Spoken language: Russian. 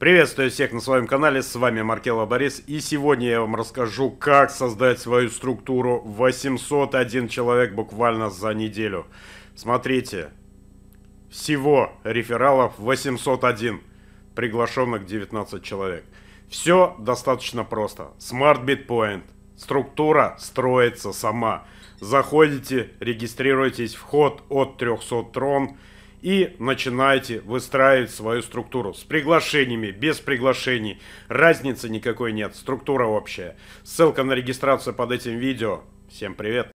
Приветствую всех на своем канале, с вами Маркела Борис и сегодня я вам расскажу, как создать свою структуру 801 человек буквально за неделю. Смотрите, всего рефералов 801, приглашенных 19 человек. Все достаточно просто. Smart Bitpoint. Структура строится сама. Заходите, регистрируйтесь, вход от 300 трон – и начинайте выстраивать свою структуру с приглашениями, без приглашений. Разницы никакой нет, структура общая. Ссылка на регистрацию под этим видео. Всем привет!